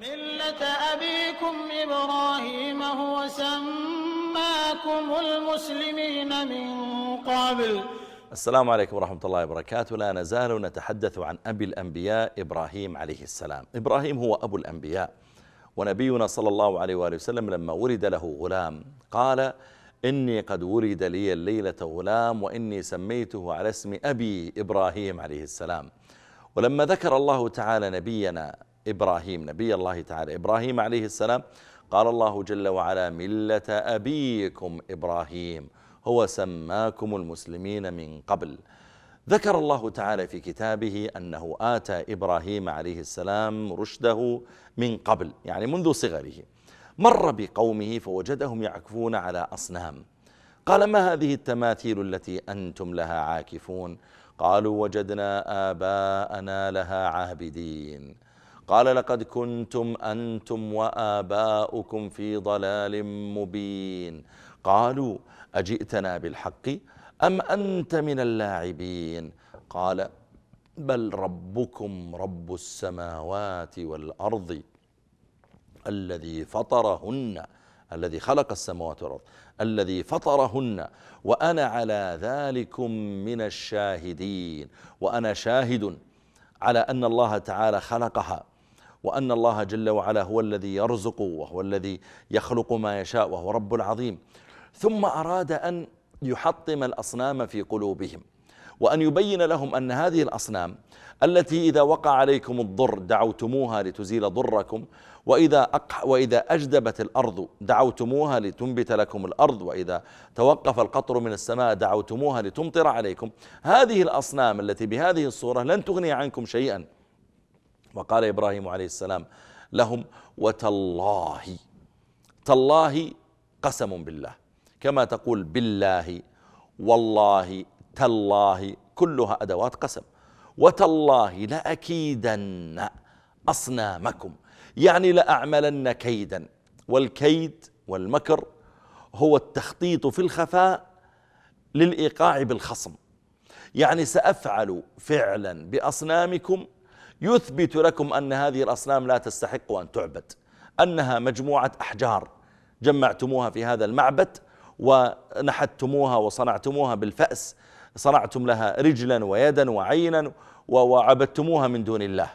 ملة أبيكم إبراهيم هو سماكم المسلمين من قبل السلام عليكم ورحمة الله وبركاته لا نزال نتحدث عن أبي الأنبياء إبراهيم عليه السلام إبراهيم هو أبو الأنبياء ونبينا صلى الله عليه وآله وسلم لما ولد له غلام قال إني قد ولد لي الليلة غلام وإني سميته على اسم أبي إبراهيم عليه السلام ولما ذكر الله تعالى نبينا إبراهيم نبي الله تعالى إبراهيم عليه السلام قال الله جل وعلا ملة أبيكم إبراهيم هو سماكم المسلمين من قبل ذكر الله تعالى في كتابه أنه آتى إبراهيم عليه السلام رشده من قبل يعني منذ صغره مر بقومه فوجدهم يعكفون على أصنام قال ما هذه التماثيل التي أنتم لها عاكفون قالوا وجدنا آباءنا لها عابدين قال لقد كنتم أنتم وآباؤكم في ضلال مبين قالوا أجئتنا بالحق أم أنت من اللاعبين قال بل ربكم رب السماوات والأرض الذي فطرهن الذي خلق السماوات والأرض الذي فطرهن وأنا على ذلكم من الشاهدين وأنا شاهد على أن الله تعالى خلقها وأن الله جل وعلا هو الذي يرزق وهو الذي يخلق ما يشاء وهو رب العظيم ثم أراد أن يحطم الأصنام في قلوبهم وأن يبين لهم أن هذه الأصنام التي إذا وقع عليكم الضر دعوتموها لتزيل ضركم وإذا, أقح وإذا أجدبت الأرض دعوتموها لتنبت لكم الأرض وإذا توقف القطر من السماء دعوتموها لتمطر عليكم هذه الأصنام التي بهذه الصورة لن تغني عنكم شيئا وقال إبراهيم عليه السلام لهم وتالله تالله قسم بالله كما تقول بالله والله تالله كلها أدوات قسم وتالله لأكيدن أصنامكم يعني لأعملن كيدا والكيد والمكر هو التخطيط في الخفاء للإيقاع بالخصم يعني سأفعل فعلا بأصنامكم يثبت لكم أن هذه الأصنام لا تستحق أن تعبد أنها مجموعة أحجار جمعتموها في هذا المعبد ونحتموها وصنعتموها بالفأس صنعتم لها رجلا ويدا وعينا وعبدتموها من دون الله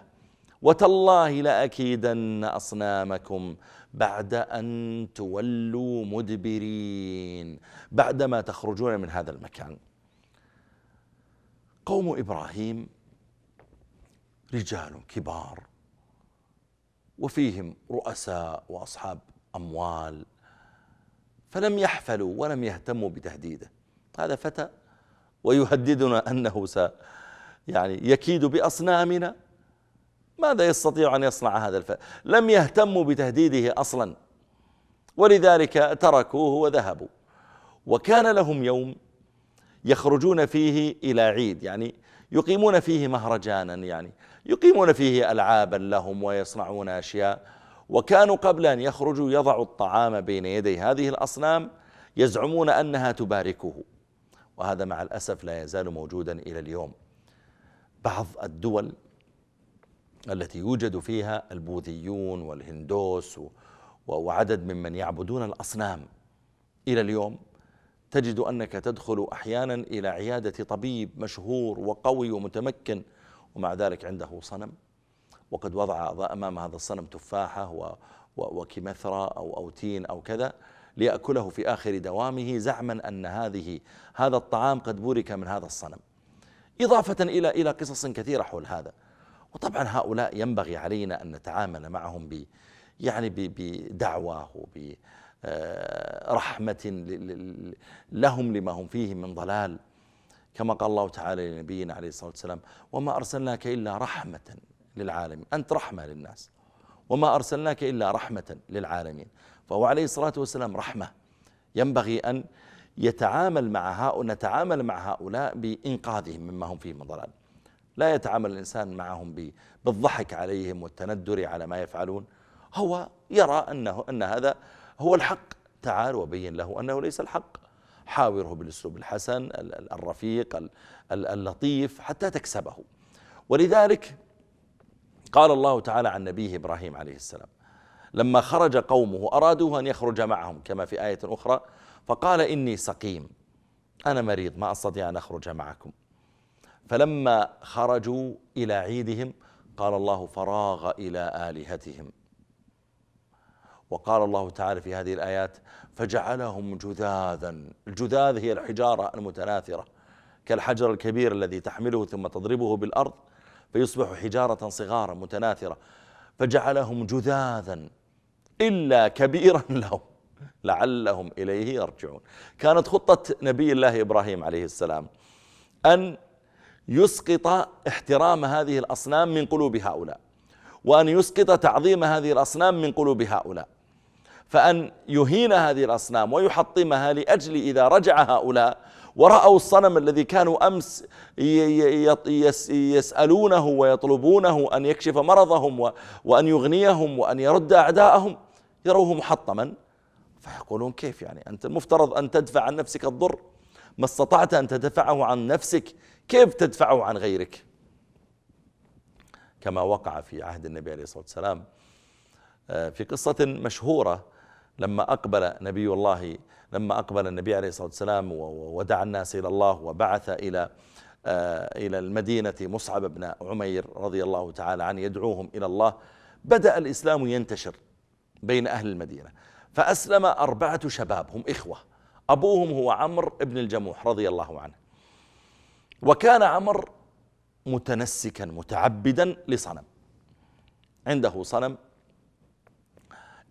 وتالله لأكيدن أصنامكم بعد أن تولوا مدبرين بعدما تخرجون من هذا المكان قوم إبراهيم رجال كبار وفيهم رؤساء واصحاب اموال فلم يحفلوا ولم يهتموا بتهديده هذا فتى ويهددنا انه س يعني يكيد باصنامنا ماذا يستطيع ان يصنع هذا الفتى لم يهتموا بتهديده اصلا ولذلك تركوه وذهبوا وكان لهم يوم يخرجون فيه إلى عيد يعني يقيمون فيه مهرجانا يعني يقيمون فيه ألعابا لهم ويصنعون أشياء وكانوا قبل أن يخرجوا يضعوا الطعام بين يدي هذه الأصنام يزعمون أنها تباركه وهذا مع الأسف لا يزال موجودا إلى اليوم بعض الدول التي يوجد فيها البوذيون والهندوس وعدد ممن يعبدون الأصنام إلى اليوم تجد أنك تدخل أحيانا إلى عيادة طبيب مشهور وقوي ومتمكن ومع ذلك عنده صنم وقد وضع أمام هذا الصنم تفاحة وكمثرى أو أوتين أو كذا ليأكله في آخر دوامه زعما أن هذه هذا الطعام قد بورك من هذا الصنم إضافة إلى إلى قصص كثيرة حول هذا وطبعا هؤلاء ينبغي علينا أن نتعامل معهم ب يعني بدعوة وب رحمة لهم لما هم فيه من ضلال كما قال الله تعالى لنبينا عليه الصلاة والسلام وما أرسلناك إلا رحمة للعالمين أنت رحمة للناس وما أرسلناك إلا رحمة للعالمين فهو عليه الصلاة والسلام رحمة ينبغي أن يتعامل مع هؤلاء نتعامل مع هؤلاء بإنقاذهم مما هم فيه من ضلال لا يتعامل الإنسان معهم بالضحك عليهم والتندر على ما يفعلون هو يرى أنه أن هذا هو الحق تعال وبين له أنه ليس الحق حاوره بالأسلوب الحسن الرفيق اللطيف حتى تكسبه ولذلك قال الله تعالى عن نبيه إبراهيم عليه السلام لما خرج قومه أرادوا أن يخرج معهم كما في آية أخرى فقال إني سقيم أنا مريض ما أستطيع أن أخرج معكم فلما خرجوا إلى عيدهم قال الله فراغ إلى آلهتهم وقال الله تعالى في هذه الآيات فجعلهم جذاذا الجذاذ هي الحجارة المتناثرة كالحجر الكبير الذي تحمله ثم تضربه بالأرض فيصبح حجارة صغارا متناثرة فجعلهم جذاذا إلا كبيرا لهم لعلهم إليه يرجعون كانت خطة نبي الله إبراهيم عليه السلام أن يسقط احترام هذه الأصنام من قلوب هؤلاء وأن يسقط تعظيم هذه الأصنام من قلوب هؤلاء فأن يهين هذه الأصنام ويحطمها لأجل إذا رجع هؤلاء ورأوا الصنم الذي كانوا أمس يسألونه ويطلبونه أن يكشف مرضهم وأن يغنيهم وأن يرد أعداءهم يروه محطما فيقولون كيف يعني أنت المفترض أن تدفع عن نفسك الضر ما استطعت أن تدفعه عن نفسك كيف تدفعه عن غيرك كما وقع في عهد النبي عليه الصلاة والسلام آه، في قصة مشهورة لما أقبل نبي الله لما أقبل النبي عليه الصلاة والسلام ودعا الناس إلى الله وبعث إلى آه، إلى المدينة مصعب بن عمير رضي الله تعالى عنه يدعوهم إلى الله بدأ الإسلام ينتشر بين أهل المدينة فأسلم أربعة شباب هم إخوة أبوهم هو عمرو بن الجموح رضي الله عنه وكان عمرو متنسكا متعبدا لصنم عنده صنم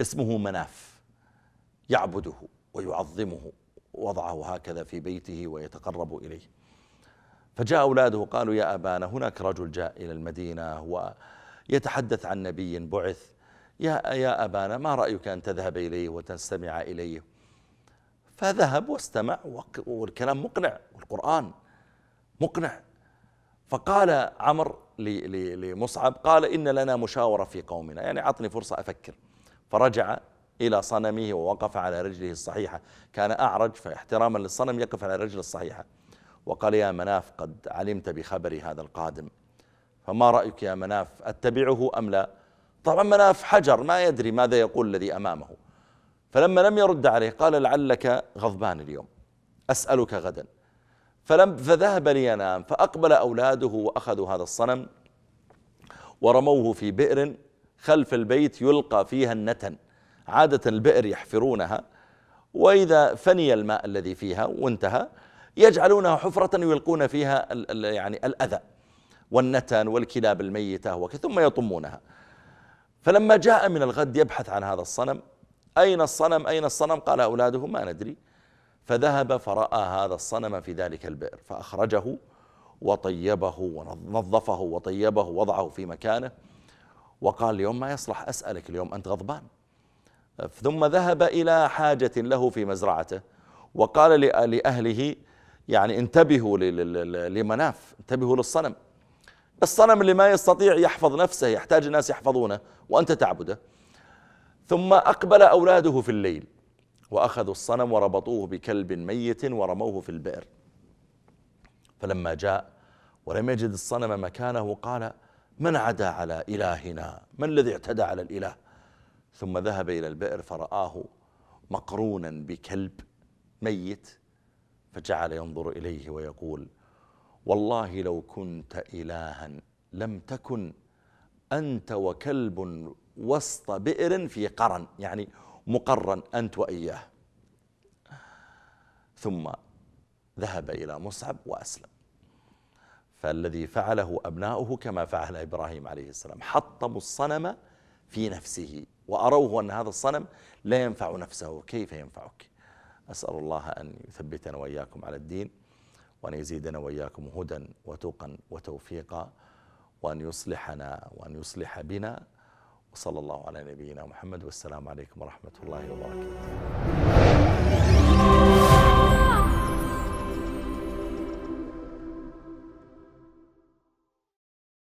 اسمه مناف يعبده ويعظمه وضعه هكذا في بيته ويتقرب إليه فجاء أولاده قالوا يا أبانا هناك رجل جاء إلى المدينة ويتحدث عن نبي بعث يا, يا أبانا ما رأيك أن تذهب إليه وتستمع إليه فذهب واستمع والكلام مقنع والقرآن مقنع فقال عمر لمصعب قال إن لنا مشاورة في قومنا يعني أعطني فرصة أفكر فرجع إلى صنمه ووقف على رجله الصحيحة كان أعرج فاحتراما للصنم يقف على رجل الصحيحة وقال يا مناف قد علمت بخبري هذا القادم فما رأيك يا مناف أتبعه أم لا طبعا مناف حجر ما يدري ماذا يقول الذي أمامه فلما لم يرد عليه قال لعلك غضبان اليوم أسألك غدا فلم فذهب لينام فأقبل أولاده وأخذوا هذا الصنم ورموه في بئر خلف البيت يلقى فيها النتن عادة البئر يحفرونها وإذا فني الماء الذي فيها وانتهى يجعلونها حفرة يلقون فيها يعني الأذى والنتن والكلاب الميتة وكذا ثم يطمونها فلما جاء من الغد يبحث عن هذا الصنم أين الصنم أين الصنم قال أولاده ما ندري فذهب فرأى هذا الصنم في ذلك البئر فأخرجه وطيبه ونظفه وطيبه وضعه في مكانه وقال اليوم ما يصلح أسألك اليوم أنت غضبان ثم ذهب إلى حاجة له في مزرعته وقال لأهله يعني انتبهوا لمناف انتبهوا للصنم الصنم اللي ما يستطيع يحفظ نفسه يحتاج الناس يحفظونه وأنت تعبده ثم أقبل أولاده في الليل وأخذوا الصنم وربطوه بكلب ميت ورموه في البئر فلما جاء ولم يجد الصنم مكانه قال من عدا على إلهنا من الذي اعتدى على الإله ثم ذهب إلى البئر فرآه مقرونا بكلب ميت فجعل ينظر إليه ويقول والله لو كنت إلها لم تكن أنت وكلب وسط بئر في قرن يعني مقرا أنت وإياه ثم ذهب إلى مصعب وأسلم فالذي فعله أبناؤه كما فعل إبراهيم عليه السلام حطموا الصنم في نفسه وأروه أن هذا الصنم لا ينفع نفسه كيف ينفعك أسأل الله أن يثبتنا وإياكم على الدين وأن يزيدنا وإياكم هدى وتوقا وتوفيقا وأن يصلحنا وأن يصلح بنا وصلى الله على نبينا محمد والسلام عليكم ورحمة الله وبركاته